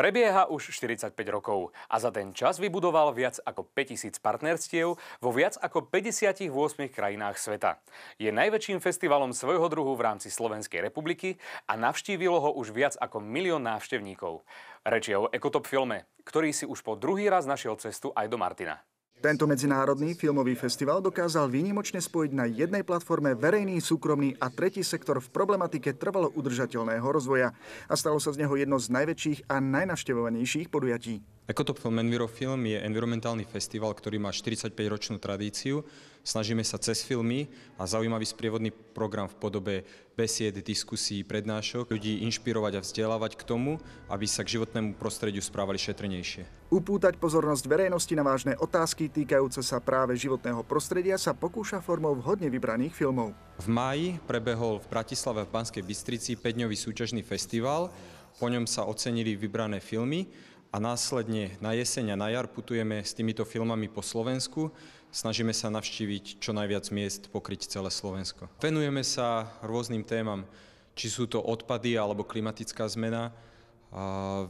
Prebieha už 45 rokov a za ten čas vybudoval viac ako 5000 partnerstiev vo viac ako 58 krajinách sveta. Je najväčším festivalom svojho druhu v rámci Slovenskej republiky a navštívilo ho už viac ako milión návštevníkov. Reč je o Ekotop filme, ktorý si už po druhý raz našiel cestu aj do Martina. Tento medzinárodný filmový festival dokázal výnimočne spojiť na jednej platforme verejný, súkromný a tretí sektor v problematike trvalo udržateľného rozvoja a stalo sa z neho jedno z najväčších a najnavštevovanejších podujatí. Ekotop Film Envirofilm je environmentálny festival, ktorý má 45-ročnú tradíciu. Snažíme sa cez filmy a zaujímavý sprievodný program v podobe besied, diskusí, prednášok ľudí inšpirovať a vzdelávať k tomu, aby sa k životnému prostrediu správali šetrnejšie. Upútať pozornosť verejnosti na vážne otázky týkajúce sa práve životného prostredia sa pokúša formou vhodne vybraných filmov. V máji prebehol v Bratislave v Banskej Bystrici 5-dňový súťažný festival, po ňom sa ocenili vybrané filmy a následne na jeseň a na jar putujeme s týmito filmami po Slovensku. Snažíme sa navštíviť čo najviac miest, pokryť celé Slovensko. Venujeme sa rôznym témam, či sú to odpady alebo klimatická zmena. A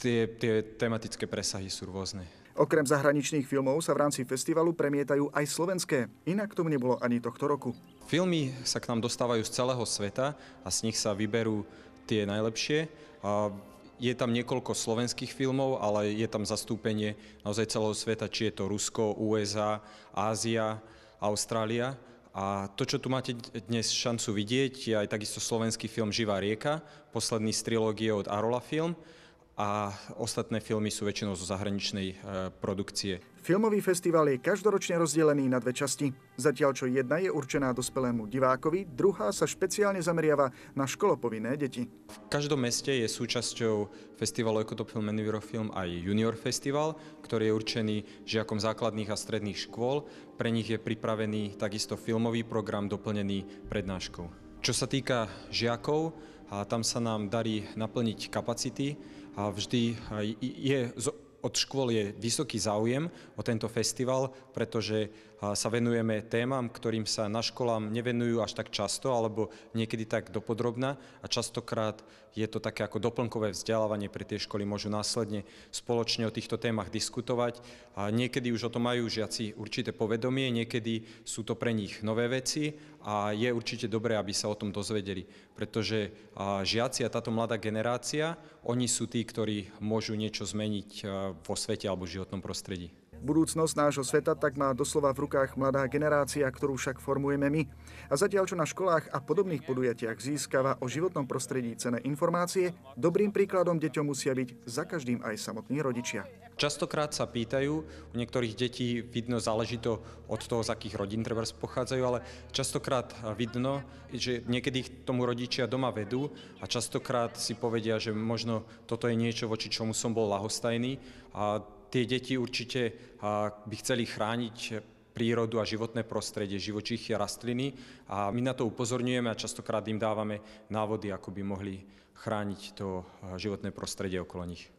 tie, tie tematické presahy sú rôzne. Okrem zahraničných filmov sa v rámci festivalu premietajú aj slovenské. Inak tomu nebolo ani tohto roku. Filmy sa k nám dostávajú z celého sveta a z nich sa vyberú tie najlepšie. A je tam niekoľko slovenských filmov, ale je tam zastúpenie naozaj celého sveta, či je to Rusko, USA, Ázia, Austrália. A to, čo tu máte dnes šancu vidieť, je aj takisto slovenský film Živá rieka, posledný z trilógie od Arola Film a ostatné filmy sú väčšinou zo zahraničnej e, produkcie. Filmový festival je každoročne rozdelený na dve časti. Zatiaľ čo jedna je určená dospelému divákovi, druhá sa špeciálne zameriava na školopovinné deti. V každom meste je súčasťou festivalu Ecotop Film and Eurofilm aj Junior Festival, ktorý je určený žiakom základných a stredných škôl. Pre nich je pripravený takisto filmový program doplnený prednáškou. Čo sa týka žiakov, a tam sa nám darí naplniť kapacity vždy je, od škôl je vysoký záujem o tento festival, pretože sa venujeme témam, ktorým sa na školám nevenujú až tak často, alebo niekedy tak dopodrobná a častokrát je to také ako doplnkové vzdelávanie pre tie školy, môžu následne spoločne o týchto témach diskutovať a niekedy už o to majú žiaci určité povedomie, niekedy sú to pre nich nové veci a je určite dobré, aby sa o tom dozvedeli, pretože žiaci a táto mladá generácia oni sú tí, ktorí môžu niečo zmeniť eh, vo svete alebo v životnom prostredí. Budúcnosť nášho sveta tak má doslova v rukách mladá generácia, ktorú však formujeme my. A zatiaľ, čo na školách a podobných podujatiach získava o životnom prostredí cené informácie, dobrým príkladom deťom musia byť za každým aj samotní rodičia. Častokrát sa pýtajú, u niektorých detí vidno, záleží to od toho, z akých rodín treba pochádzajú, ale častokrát vidno, že niekedy ich tomu rodičia doma vedú a častokrát si povedia, že možno toto je niečo, voči čomu som bol lahostajný a tie deti určite by chceli chrániť prírodu a životné prostredie, živočíchy a rastliny a my na to upozorňujeme a častokrát im dávame návody, ako by mohli chrániť to životné prostredie okolo nich.